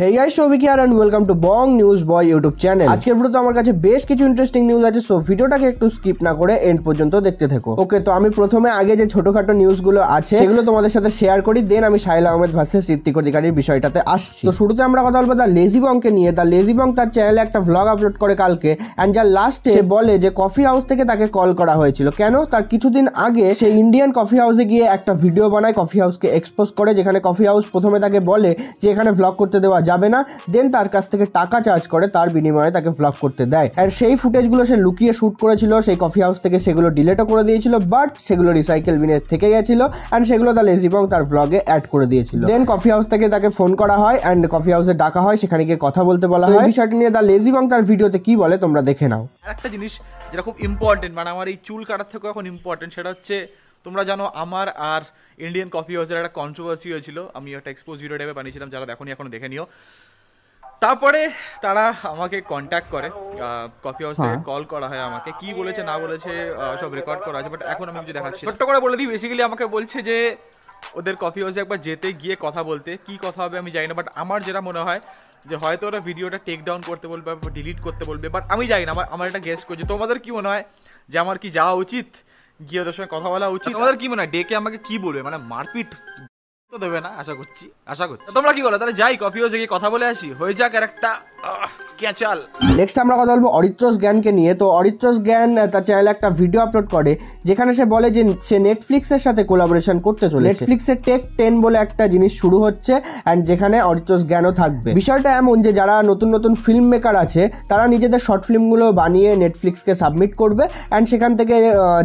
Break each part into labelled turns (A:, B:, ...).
A: হে guys Souvik আর and welcome to Bong news boy YouTube channel আজকের ভিডিওতে আমার কাছে বেশ কিছু ইন্টারেস্টিং নিউজ আছে সো ভিডিওটাকে একটু স্কিপ না করে এন্ড পর্যন্ত দেখতে থেকো ওকে তো আমি প্রথমে আগে যে ছোটখাটো নিউজগুলো আছে সেগুলো তোমাদের সাথে শেয়ার করি দেন আমি সাহিল আহমেদ ভার্সেস ঋত্বিক অধিকারীর বিষয়টাতে আসছি তো শুরুতে আমরা কথা বলবো দ্য লেজি বংকে নিয়ে দ্য লেজি বং তার চ্যানেলে একটা ভ্লগ আপলোড করে কালকে অ্যান্ড যার লাস্টে বলে যে কফি হাউস থেকে তাকে কল করা হয়েছিল কেন তার কিছুদিন আগে সে ইন্ডিয়ান কফি হাউসে গিয়ে একটা ভিডিও বানায় কফি হাউসকে এক্সপোজ করে যেখানে কফি হাউস প্রথমে তাকে বলে যে এখানে ভ্লগ করতে দেওয়া যাবে না দেন তার কাছ থেকে টাকা চার্জ করে তার বিনিময়ে তাকে ব্লক করতে দেয় আর সেই ফুটেজগুলো সে লুকিয়ে শ্যুট করেছিল সেই কফি হাউস থেকে সেগুলো ডিলেটও করে দিয়েছিল বাট সেগুলো রিসাইকেল বিনের থেকে গেছিল অ্যান্ড সেগুলো তার লেজিবং তার ব্লগে অ্যাড করে দিয়েছিল দেন কফি হাউস থেকে তাকে ফোন করা হয় অ্যান্ড কফি হাউসে ডাকা হয় সেখানে গিয়ে কথা বলতে বলা হয় বিষয়টি নিয়ে তার লেজিবং তার ভিডিওতে কি বলে তোমরা দেখে নাও
B: একটা জিনিস যেটা খুব ইম্পর্টেন্ট মানে আমার এই চুল কাটার থেকেও এখন ইম্পর্টেন্ট সেটা হচ্ছে তোমরা জানো আমার আর ইন্ডিয়ান কফি হাউসের একটা কন্ট্রোভার্সি হয়েছিল আমি একটা এক্সপোজ ভিডিও টাইপে বানিয়েছিলাম যারা দেখনি এখন দেখে নিও তারপরে তারা আমাকে কন্ট্যাক্ট করে কফি হাউস থেকে কল হ্যাঁ। করা হয় আমাকে কি বলেছে না বলেছে সব রেকর্ড করা আছে বাট এখন আমি কিছু দেখাচ্ছি ছোট্ট করে বলে দিই বেসিক্যালি আমাকে বলছে যে ওদের কফি হাউসে একবার যেতে গিয়ে কথা বলতে কি কথা হবে আমি জানি না বাট আমার যেটা মনে হয় যে হয়তো ওরা ভিডিওটা টেক ডাউন করতে বলবে বা ডিলিট করতে বলবে বাট আমি জানি না আমার আমার এটা গেস করছি তোমাদের কি মনে হয় যে আমার কি যাওয়া উচিত গিয়ে ওদের সঙ্গে কথা বলা উচিত আমাদের কি মনে হয় ডেকে আমাকে কি বলবে মানে মারপিট তো দেবে না আশা করছি আশা করছি তোমরা কি বলো তাহলে যাই কফি হয়েছে গিয়ে কথা বলে আসি হয়ে যাক আর একটা ক্যাচাল
A: নেক্সট আমরা কথা বলবো অরিত্রস জ্ঞানকে নিয়ে তো অরিত্রস জ্ঞান তার চ্যানেলে একটা ভিডিও আপলোড করে যেখানে সে বলে যে সে নেটফ্লিক্সের সাথে কোলাবরেশন করতে চলেছে নেটফ্লিক্সের টেক টেন বলে একটা জিনিস শুরু হচ্ছে অ্যান্ড যেখানে অরিত্রস জ্ঞানও থাকবে বিষয়টা এমন যে যারা নতুন নতুন ফিল্ম মেকার আছে তারা নিজেদের শর্ট ফিল্মগুলো বানিয়ে নেটফ্লিক্সকে সাবমিট করবে অ্যান্ড সেখান থেকে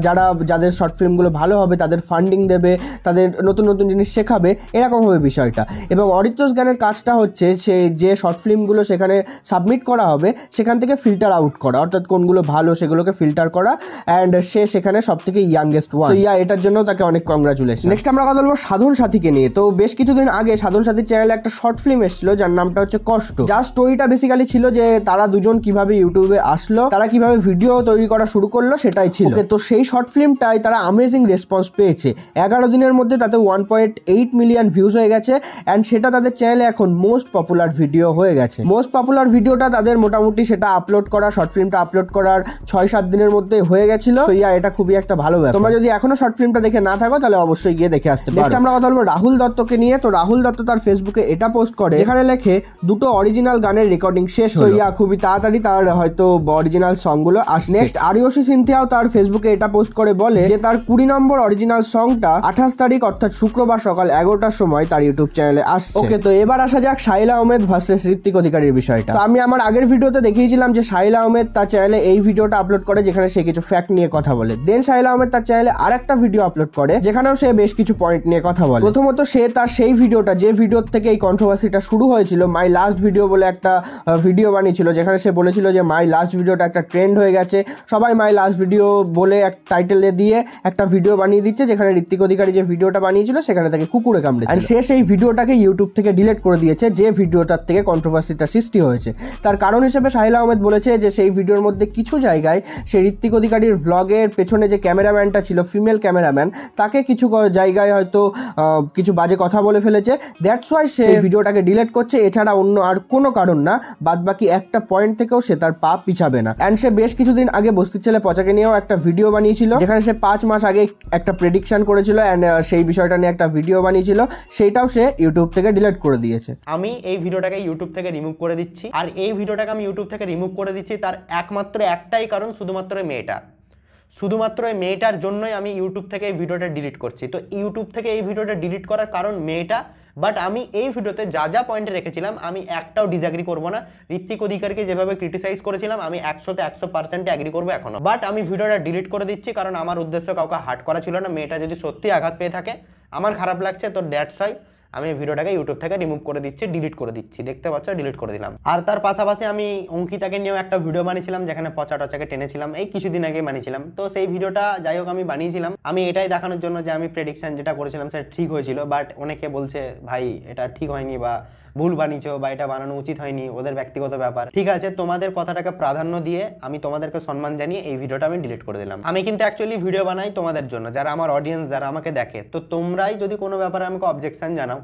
A: যারা যাদের শর্ট ফিল্মগুলো ভালো হবে তাদের ফান্ডিং দেবে তাদের নতুন নতুন জিনিস শেখাবে হবে এরকম হবে বিষয়টা এবং অরিত্রস গানের কাজটা হচ্ছে সে যে শর্ট ফিল্মগুলো সেখানে সাবমিট করা হবে সেখান থেকে ফিল্টার আউট করা অর্থাৎ কোনগুলো ভালো সেগুলোকে ফিল্টার করা অ্যান্ড সে সেখানে সব থেকে ইয়াংগেস্ট ওয়ান ইয়া এটার জন্য তাকে অনেক কংগ্রাচুলেশন নেক্সট আমরা কথা বলবো সাধন সাথীকে নিয়ে তো বেশ কিছুদিন আগে সাধন সাথীর চ্যানেলে একটা শর্ট ফিল্ম এসেছিল যার নামটা হচ্ছে কষ্ট যার স্টোরিটা বেসিক্যালি ছিল যে তারা দুজন কিভাবে ইউটিউবে আসলো তারা কিভাবে ভিডিও তৈরি করা শুরু করলো সেটাই ছিল তো সেই শর্ট ফিল্মটায় তারা আমেজিং রেসপন্স পেয়েছে এগারো দিনের মধ্যে তাতে one point eight million views হয়ে গেছে অ্যান্ড সেটা তাদের চ্যানেলে এখন মোস্ট পপুলার ভিডিও হয়ে গেছে মোস্ট পপুলার ভিডিওটা তাদের মোটামুটি সেটা আপলোড করা শর্ট ফিল্মটা আপলোড করার ছয় সাত দিনের মধ্যে হয়ে গেছিল ইয়া এটা খুবই একটা ভালো ব্যাপার তোমরা যদি এখনো শর্ট ফিল্মটা দেখে না থাকো তাহলে অবশ্যই গিয়ে দেখে আসতে নেক্সট আমরা কথা বলবো রাহুল দত্তকে নিয়ে তো রাহুল দত্ত তার ফেসবুকে এটা পোস্ট করে যেখানে লেখে দুটো অরিজিনাল গানের রেকর্ডিং শেষ হয়ে ইয়া খুবই তাড়াতাড়ি তার হয়তো অরিজিনাল সংগুলো আর নেক্সট আরিয়সি সিনথিয়াও তার ফেসবুকে এটা পোস্ট করে বলে যে তার কুড়ি নম্বর অরিজিনাল সংটা আঠাশ তারিখ অর্থাৎ শুক্রবার সকাল এগারো এগারোটার সময় তার ইউটিউব চ্যানেলে আসছে ওকে তো এবার আসা যাক সাইলা আহমেদ ভার্সেস ঋত্বিক অধিকারীর বিষয়টা তো আমি আমার আগের ভিডিওতে দেখিয়েছিলাম যে সাইলা আহমেদ তার চ্যানেলে এই ভিডিওটা আপলোড করে যেখানে সে কিছু ফ্যাক্ট নিয়ে কথা বলে দেন সাইলা আহমেদ তার চ্যানেলে আর একটা ভিডিও আপলোড করে যেখানেও সে বেশ কিছু পয়েন্ট নিয়ে কথা বলে প্রথমত সে তার সেই ভিডিওটা যে ভিডিওর থেকে এই কন্ট্রোভার্সিটা শুরু হয়েছিল মাই লাস্ট ভিডিও বলে একটা ভিডিও বানিয়েছিল যেখানে সে বলেছিল যে মাই লাস্ট ভিডিওটা একটা ট্রেন্ড হয়ে গেছে সবাই মাই লাস্ট ভিডিও বলে এক টাইটেলে দিয়ে একটা ভিডিও বানিয়ে দিচ্ছে যেখানে ঋত্বিক অধিকারী যে ভিডিওটা বানিয়েছিল সেখানে তাকে কুকুর করে কামড়েছে আর সে সেই ভিডিওটাকে ইউটিউব থেকে ডিলেট করে দিয়েছে যে ভিডিওটার থেকে কন্ট্রোভার্সিটা সৃষ্টি হয়েছে তার কারণ হিসেবে সাহিল আহমেদ বলেছে যে সেই ভিডিওর মধ্যে কিছু জায়গায় সে ঋত্বিক অধিকারীর ব্লগের পেছনে যে ক্যামেরাম্যানটা ছিল ফিমেল ক্যামেরাম্যান তাকে কিছু জায়গায় হয়তো কিছু বাজে কথা বলে ফেলেছে দ্যাটস ওয়াই সে ভিডিওটাকে ডিলেট করছে এছাড়া অন্য আর কোনো কারণ না বাদ বাকি একটা পয়েন্ট থেকেও সে তার পা পিছাবে না অ্যান্ড সে বেশ কিছুদিন আগে বস্তির ছেলে পচাকে নিয়েও একটা ভিডিও বানিয়েছিল যেখানে সে পাঁচ মাস আগে একটা প্রেডিকশন করেছিল অ্যান্ড সেই বিষয়টা নিয়ে একটা ভিডিও বানিয়েছিল ছিল সেইটাও সে ইউটিউব থেকে ডিলিট করে দিয়েছে
C: আমি এই ভিডিওটাকে ইউটিউব থেকে রিমুভ করে দিচ্ছি আর এই ভিডিওটাকে আমি ইউটিউব থেকে রিমুভ করে দিচ্ছি তার একমাত্র একটাই কারণ শুধুমাত্র মেয়েটা শুধুমাত্র এই মেয়েটার জন্যই আমি ইউটিউব থেকে এই ভিডিওটা ডিলিট করছি তো ইউটিউব থেকে এই ভিডিওটা ডিলিট করার কারণ মেয়েটা বাট আমি এই ভিডিওতে যা যা পয়েন্টে রেখেছিলাম আমি একটাও ডিসঅ্যাগ্রি করব না ঋত্বিক অধিকারকে যেভাবে ক্রিটিসাইজ করেছিলাম আমি একশোতে একশো পার্সেন্টে অ্যাগ্রি করবো এখনও বাট আমি ভিডিওটা ডিলিট করে দিচ্ছি কারণ আমার উদ্দেশ্য কাউকে হার্ট করা ছিল না মেয়েটা যদি সত্যি আঘাত পেয়ে থাকে আমার খারাপ লাগছে তো ড্যাটস হয় আমি ভিডিওটাকে ইউটিউব থেকে রিমুভ করে দিচ্ছি ডিলিট করে দিচ্ছি দেখতে পাচ্ছ ডিলিট করে দিলাম আর তার পাশাপাশি আমি অঙ্কিতাকে নিয়েও একটা ভিডিও বানিয়েছিলাম যেখানে পচা টচাকে টেনেছিলাম এই কিছুদিন আগে বানিয়েছিলাম তো সেই ভিডিওটা যাই হোক আমি বানিয়েছিলাম আমি এটাই দেখানোর জন্য যে আমি প্রেডিকশান যেটা করেছিলাম সেটা ঠিক হয়েছিল বাট অনেকে বলছে ভাই এটা ঠিক হয়নি বা ভুল বানিয়েছো বা এটা বানানো উচিত হয়নি ওদের ব্যক্তিগত ব্যাপার ঠিক আছে তোমাদের কথাটাকে প্রাধান্য দিয়ে আমি তোমাদেরকে সম্মান জানিয়ে এই ভিডিওটা আমি ডিলিট করে দিলাম আমি কিন্তু অ্যাকচুয়ালি ভিডিও বানাই তোমাদের জন্য যারা আমার অডিয়েন্স যারা আমাকে দেখে তো তোমরাই যদি কোনো ব্যাপারে আমাকে অবজেকশন জানাও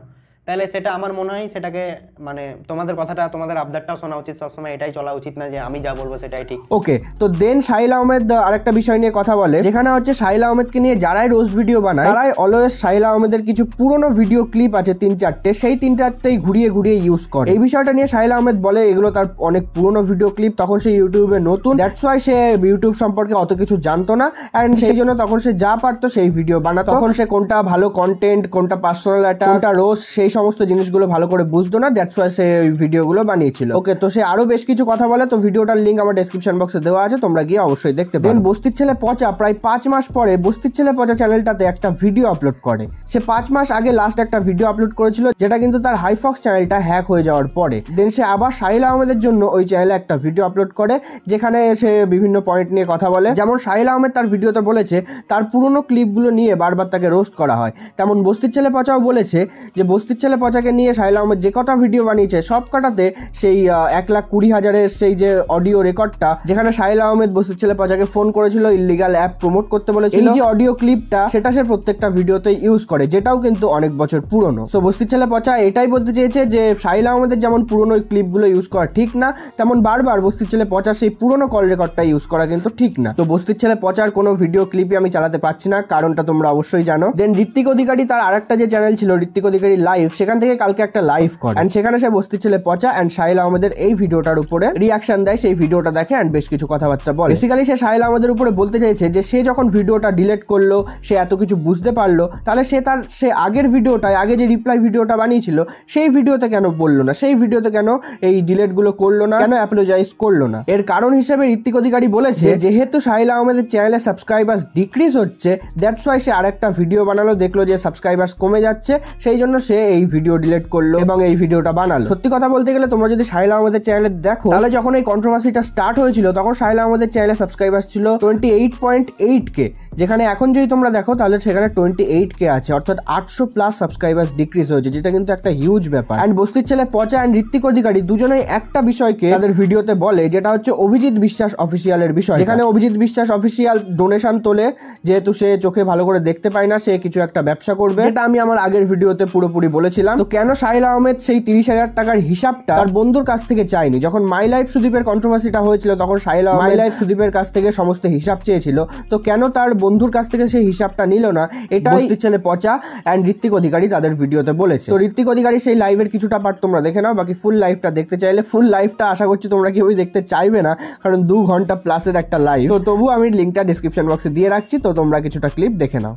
C: তাহলে সেটা আমার মনে হয় সেটাকে মানে তোমাদের কথাটা তোমাদের আবদারটাও শোনা উচিত সবসময় এটাই চলা উচিত না যে আমি যা বলবো সেটাই ঠিক
A: ওকে তো দেন সাহিল আহমেদ আরেকটা বিষয় নিয়ে কথা বলে যেখানে হচ্ছে সাহিল আহমেদকে নিয়ে যারাই রোজ ভিডিও বানায় তারাই অলওয়েজ সাহিল আহমেদের কিছু পুরনো ভিডিও ক্লিপ আছে তিন চারটে সেই তিন চারটেই ঘুরিয়ে ঘুরিয়ে ইউজ করে এই বিষয়টা নিয়ে সাহিল আহমেদ বলে এগুলো তার অনেক পুরনো ভিডিও ক্লিপ তখন সে ইউটিউবে নতুন দ্যাটস ওয়াই সে ইউটিউব সম্পর্কে অত কিছু জানতো না অ্যান্ড সেই জন্য তখন সে যা পারতো সেই ভিডিও বানাতো তখন সে কোনটা ভালো কন্টেন্ট কোনটা পার্সোনাল একটা কোনটা রোজ সেই সমস্ত জিনিসগুলো ভালো করে বুঝতো না দ্যাটস ওয়াই সে ওই ভিডিওগুলো বানিয়েছিল ওকে তো সে আরও বেশ কিছু কথা বলে তো ভিডিওটার লিঙ্ক আমার ডেসক্রিপশন বক্সে দেওয়া আছে তোমরা গিয়ে অবশ্যই দেখতে দেন বস্তির ছেলে পচা প্রায় পাঁচ মাস পরে বস্তির ছেলে পচা চ্যানেলটাতে একটা ভিডিও আপলোড করে সে পাঁচ মাস আগে লাস্ট একটা ভিডিও আপলোড করেছিল যেটা কিন্তু তার হাইফক্স চ্যানেলটা হ্যাক হয়ে যাওয়ার পরে দেন সে আবার সাহিল আহমেদের জন্য ওই চ্যানেলে একটা ভিডিও আপলোড করে যেখানে সে বিভিন্ন পয়েন্ট নিয়ে কথা বলে যেমন সাহিল আহমেদ তার ভিডিওতে বলেছে তার পুরনো ক্লিপগুলো নিয়ে বারবার তাকে রোস্ট করা হয় তেমন বস্তির ছেলে পচাও বলেছে যে বস্তির ছেলে পচাকে নিয়ে শাইলা আহমেদ যে কটা ভিডিও বানিয়েছে সব কটাতে সেই এক লাখ কুড়ি হাজারের সেই যে অডিও রেকর্ডটা যেখানে শাইলা আহমেদ বসুর ছেলে পচাকে ফোন করেছিল ইলিগাল অ্যাপ প্রমোট করতে বলেছিল যে অডিও ক্লিপটা সেটা সে প্রত্যেকটা ভিডিওতে ইউজ করে যেটাও কিন্তু অনেক বছর পুরনো সো বস্তির ছেলে পচা এটাই বলতে চেয়েছে যে শাইলা আহমেদের যেমন পুরনো ক্লিপগুলো ইউজ করা ঠিক না তেমন বারবার বস্তির ছেলে পচা সেই পুরনো কল রেকর্ডটা ইউজ করা কিন্তু ঠিক না তো বস্তির ছেলে পচার কোনো ভিডিও ক্লিপই আমি চালাতে পারছি না কারণটা তোমরা অবশ্যই জানো দেন ঋত্বিক অধিকারী তার আরেকটা যে চ্যানেল ছিল ঋত্বিক অধিকারী লাইভ সেখান থেকে কালকে একটা লাইভ করে অ্যান্ড সেখানে সে বস্তি ছেলে পচা অ্যান্ড সাহিল আমাদের এই ভিডিওটার উপরে রিয়াকশন দেয় সেই ভিডিওটা দেখে অ্যান্ড বেশ কিছু কথাবার্তা বলে বেসিক্যালি সে সাহিল আমাদের উপরে বলতে চাইছে যে সে যখন ভিডিওটা ডিলেট করলো সে এত কিছু বুঝতে পারলো তাহলে সে তার সে আগের ভিডিওটায় আগে যে রিপ্লাই ভিডিওটা বানিয়েছিল সেই ভিডিওতে কেন বললো না সেই ভিডিওতে কেন এই ডিলেটগুলো করলো না কেন অ্যাপোলোজাইজ করলো না এর কারণ হিসেবে ঋত্বিক অধিকারী বলেছে যেহেতু সাহিল আহমেদের চ্যানেলে সাবস্ক্রাইবার্স ডিক্রিজ হচ্ছে দ্যাটস ওয়াই সে আরেকটা ভিডিও বানালো দেখলো যে সাবস্ক্রাইবার্স কমে যাচ্ছে সেই জন্য সে এই এই ভিডিও ডিলিট করলো এবং এই ভিডিওটা বানালো সত্যি কথা বলতে গেলে তোমরা যদি সাহিল আমাদের চ্যানেলে দেখো তাহলে যখন এই কন্ট্রোভার্সিটা স্টার্ট হয়েছিল তখন সাহিল আমাদের চ্যানেলে সাবস্ক্রাইবার ছিল twenty eight point eight K যেখানে এখন যদি তোমরা দেখো তাহলে সেখানে টোয়েন্টি এইট কে আছে অর্থাৎ আটশো প্লাস সাবস্ক্রাইবার্স ডিক্রিজ হয়েছে যেটা কিন্তু একটা হিউজ ব্যাপার অ্যান্ড বস্তির ছেলে পচা অ্যান্ড ঋত্বিক অধিকারী দুজনেই একটা বিষয়কে তাদের ভিডিওতে বলে যেটা হচ্ছে অভিজিৎ বিশ্বাস অফিসিয়ালের বিষয় যেখানে অভিজিৎ বিশ্বাস অফিসিয়াল ডোনেশন তোলে যেহেতু সে চোখে ভালো করে দেখতে পায় না সে কিছু একটা ব্যবসা করবে এটা আমি আমার আগের ভিডিওতে পুরোপুরি বলেছি করেছিলাম তো কেন সাহিল আহমেদ সেই তিরিশ হাজার টাকার হিসাবটা তার বন্ধুর কাছ থেকে চাইনি যখন মাই লাইফ সুদীপের কন্ট্রোভার্সিটা হয়েছিল তখন সাহিল মাই লাইফ সুদীপের কাছ থেকে সমস্ত হিসাব চেয়েছিল তো কেন তার বন্ধুর কাছ থেকে সেই হিসাবটা নিল না এটাই ছেলে পচা অ্যান্ড ঋত্বিক অধিকারী তাদের ভিডিওতে বলেছে তো ঋত্বিক অধিকারী সেই লাইভের কিছুটা পার্ট তোমরা দেখে নাও বাকি ফুল লাইভটা দেখতে চাইলে ফুল লাইভটা আশা করছি তোমরা কেউই দেখতে চাইবে না কারণ দু ঘন্টা প্লাসের একটা লাইভ তো তবু আমি লিঙ্কটা ডিসক্রিপশন বক্সে দিয়ে রাখছি তো তোমরা কিছুটা ক্লিপ দেখে নাও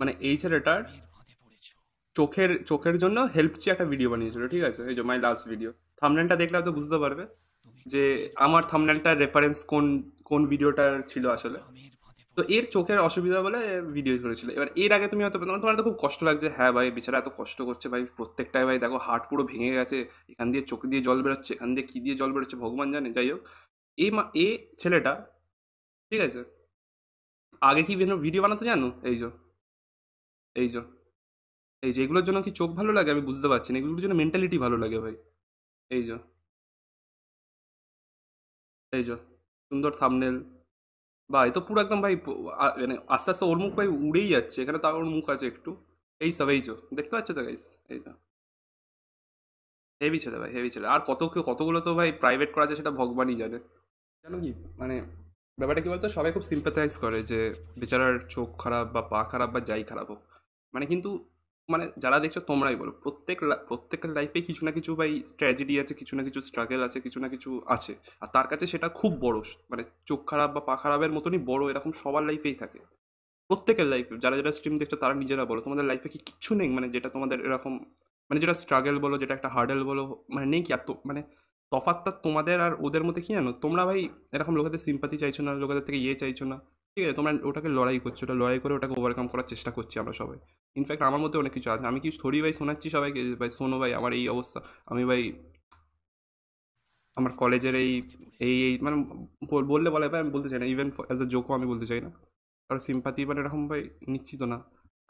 B: মানে এই ছেলেটার চোখের চোখের জন্য হেল্প চেয়ে একটা ভিডিও বানিয়েছিল ঠিক আছে এই যে মাই লাস্ট ভিডিও থামনেলটা দেখলে তো বুঝতে পারবে যে আমার থামনেলটার রেফারেন্স কোন কোন ভিডিওটার ছিল আসলে তো এর চোখের অসুবিধা বলে ভিডিও করেছিল এবার এর আগে তুমি হয়তো তোমার তো খুব কষ্ট লাগছে হ্যাঁ ভাই বেচারা এত কষ্ট করছে ভাই প্রত্যেকটাই ভাই দেখো হার্ট পুরো ভেঙে গেছে এখান দিয়ে চোখ দিয়ে জল বেরোচ্ছে এখান দিয়ে কী দিয়ে জল বেরোচ্ছে ভগবান জানে যাই হোক এ মা এ ছেলেটা ঠিক আছে আগে কি ভিডিও বানাতো জানো এই যো এই যো এই যে এগুলোর জন্য কি চোখ ভালো লাগে আমি বুঝতে পারছি না এগুলোর জন্য মেন্টালিটি ভালো লাগে ভাই এই যো এই যো সুন্দর থামনেল বা এই তো পুরো একদম ভাই মানে আস্তে আস্তে ওর মুখ ভাই উড়েই যাচ্ছে এখানে তার ওর মুখ আছে একটু এই সব এই যো দেখতে পাচ্ছ তো গাইস এই যো হেভি ছেলে ভাই হেভি ছেলে আর কত কেউ কতগুলো তো ভাই প্রাইভেট করা আছে সেটা ভগবানই জানে জানো কি মানে ব্যাপারটা কী বলতো সবাই খুব সিম্পাথাইজ করে যে বেচারার চোখ খারাপ বা পা খারাপ বা যাই খারাপ হোক মানে কিন্তু মানে যারা দেখছো তোমরাই বলো প্রত্যেক প্রত্যেকের লাইফে কিছু না কিছু ভাই স্ট্র্যাজেডি আছে কিছু না কিছু স্ট্রাগেল আছে কিছু না কিছু আছে আর তার কাছে সেটা খুব বড় মানে চোখ খারাপ বা পা খারাপের মতনই বড় এরকম সবার লাইফেই থাকে প্রত্যেকের লাইফে যারা যারা স্ট্রিম দেখছো তারা নিজেরা বলো তোমাদের লাইফে কি কিছু নেই মানে যেটা তোমাদের এরকম মানে যেটা স্ট্রাগেল বলো যেটা একটা হার্ডেল বলো মানে নেই কি আর মানে তফাতটা তোমাদের আর ওদের মধ্যে কী জানো তোমরা ভাই এরকম লোকেদের সিম্পাতি চাইছো না লোকেদের থেকে ইয়ে চাইছো না ঠিক আছে তোমরা ওটাকে লড়াই করছো ওটা লড়াই করে ওটাকে ওভারকাম করার চেষ্টা করছি আমরা সবাই ইনফ্যাক্ট আমার মধ্যে অনেক কিছু আছে আমি কি স্টোরি ভাই শোনাচ্ছি সবাইকে ভাই শোনো ভাই আমার এই অবস্থা আমি ভাই আমার কলেজের এই এই এই মানে বললে বলে ভাই আমি বলতে চাই না ইভেন অ্যাজ এ জোকও আমি বলতে চাই না কারণ সিম্পাতি মানে এরকম ভাই নিশ্চিত না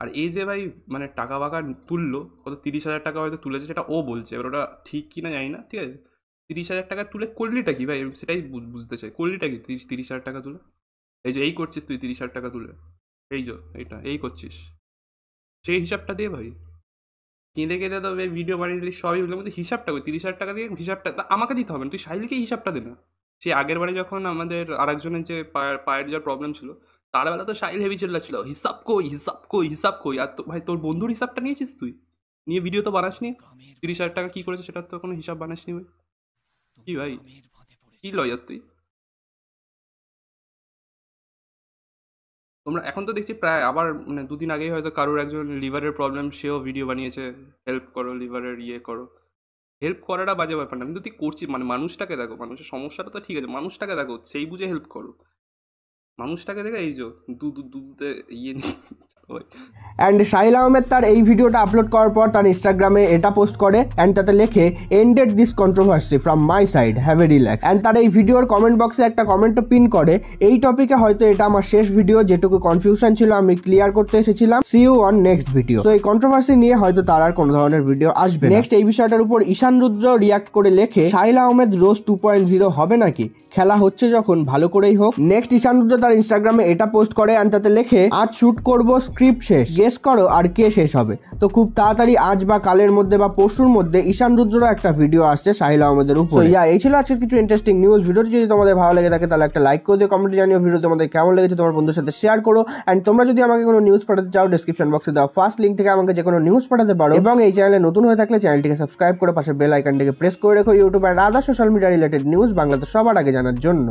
B: আর এই যে ভাই মানে টাকা বাকা তুললো কত তিরিশ হাজার টাকা হয়তো তুলেছে সেটা ও বলছে এবার ওটা ঠিক কি না জানি না ঠিক আছে তিরিশ হাজার টাকা তুলে করলিটা কি ভাই সেটাই বুঝতে চাই করলিটা কি তিরিশ তিরিশ হাজার টাকা তুলে এই যে এই করছিস তুই তিরিশ হাজার টাকা তুলে এই যে এইটা এই করছিস সেই হিসাবটা দে ভাই কেঁদে কেঁদে তবে ভিডিও বানিয়ে দিলি সবই বললাম কিন্তু হিসাবটা কই তিরিশ হাজার টাকা দিয়ে হিসাবটা তা আমাকে দিতে হবে না তুই সাহিলকে হিসাবটা দে না সে আগের বারে যখন আমাদের আরেকজনের যে পায়ের পায়ের যা প্রবলেম ছিল তার বেলা তো সাহিল হেভি ছিল হিসাব কই হিসাব কই হিসাব কই আর তো ভাই তোর বন্ধুর হিসাবটা নিয়েছিস তুই নিয়ে ভিডিও তো বানাসনি তিরিশ হাজার টাকা কী করেছে সেটার তো কোনো হিসাব নি ভাই কি ভাই কি লয়ার তুই তোমরা এখন তো দেখছি প্রায় আবার মানে দুদিন আগেই হয়তো কারোর একজন লিভারের প্রবলেম সেও ভিডিও বানিয়েছে হেল্প করো লিভারের ইয়ে করো হেল্প করাটা বাজে ব্যাপার না কিন্তু তুই করছিস মানে মানুষটাকে দেখো মানুষের সমস্যাটা তো ঠিক আছে মানুষটাকে দেখো সেই বুঝে হেল্প করো মানুষটাকে দেখে এই যে দুধ দুধতে ইয়ে
A: অ্যান্ড সাহিল আহমেদ তার এই ভিডিওটা আপলোড করার পর তার ইনস্টাগ্রামে এটা পোস্ট করে অ্যান্ড তাতে লেখে ended this controversy from my side have a relax and তার এই ভিডিওর কমেন্ট বক্সে একটা কমেন্টও পিন করে এই টপিকে হয়তো এটা আমার শেষ ভিডিও যেটুকু কনফিউশন ছিল আমি ক্লিয়ার করতে এসেছিলাম see you on next video তো এই কন্ট্রোভার্সি নিয়ে হয়তো তার আর কোনো ধরনের ভিডিও আসবে নেক্সট এই বিষয়টার উপর ঈশান রুদ্র রিয়াক্ট করে লেখে সাহিল আহমেদ রোজ টু পয়েন্ট জিরো হবে নাকি খেলা হচ্ছে যখন ভালো করেই হোক নেক্সট ঈশান রুদ্র তার ইনস্টাগ্রামে এটা পোস্ট করে অ্যান্ড তাতে লেখে আজ শ্যুট করব স্ক্রিপ্ট শেষ গেস করো আর কে শেষ হবে তো খুব তাড়াতাড়ি আজ বা কালের মধ্যে বা পরশুর মধ্যে ঈশান রুদ্রর একটা ভিডিও আসছে সাহিল আহমেদের উপর ইয়া এই ছিল আজকের কিছু ইন্টারেস্টিং নিউজ ভিডিওটি যদি তোমাদের ভালো লেগে থাকে তাহলে একটা লাইক করে দিও কমেন্ট জানিও ভিডিও তোমাদের কেমন লেগেছে তোমার বন্ধুর সাথে শেয়ার করো অ্যান্ড তোমরা যদি আমাকে কোনো নিউজ পাঠাতে চাও ডিসক্রিপশন বক্সে দেওয়া ফার্স্ট লিঙ্ক থেকে আমাকে যে কোনো নিউজ পাঠাতে পারো এবং এই চ্যানেলে নতুন হয়ে থাকলে চ্যানেলটিকে সাবস্ক্রাইব করে পাশে বেল আইকনটিকে প্রেস করে রেখো ইউটিউব আর other social media related news বাংলাতে সবার আগে জানার জন্য